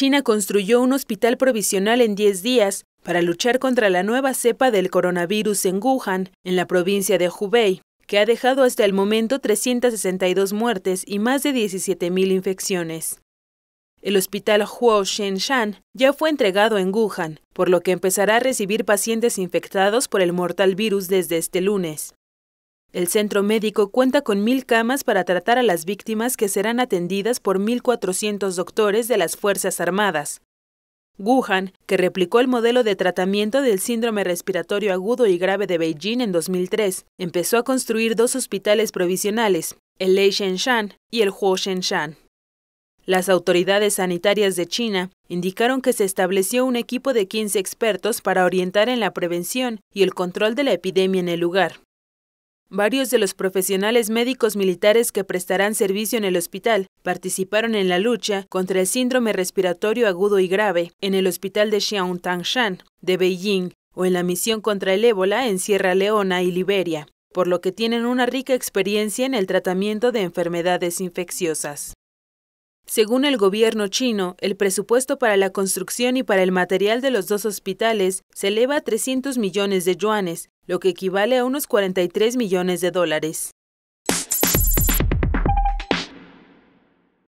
China construyó un hospital provisional en 10 días para luchar contra la nueva cepa del coronavirus en Wuhan, en la provincia de Hubei, que ha dejado hasta el momento 362 muertes y más de 17.000 infecciones. El hospital Huo Shenshan ya fue entregado en Wuhan, por lo que empezará a recibir pacientes infectados por el mortal virus desde este lunes. El centro médico cuenta con mil camas para tratar a las víctimas que serán atendidas por 1.400 doctores de las Fuerzas Armadas. Wuhan, que replicó el modelo de tratamiento del síndrome respiratorio agudo y grave de Beijing en 2003, empezó a construir dos hospitales provisionales, el Lei Shenshan y el Huo Shan. Las autoridades sanitarias de China indicaron que se estableció un equipo de 15 expertos para orientar en la prevención y el control de la epidemia en el lugar. Varios de los profesionales médicos militares que prestarán servicio en el hospital participaron en la lucha contra el síndrome respiratorio agudo y grave en el hospital de Shan, de Beijing o en la misión contra el ébola en Sierra Leona y Liberia, por lo que tienen una rica experiencia en el tratamiento de enfermedades infecciosas. Según el gobierno chino, el presupuesto para la construcción y para el material de los dos hospitales se eleva a 300 millones de yuanes, lo que equivale a unos 43 millones de dólares.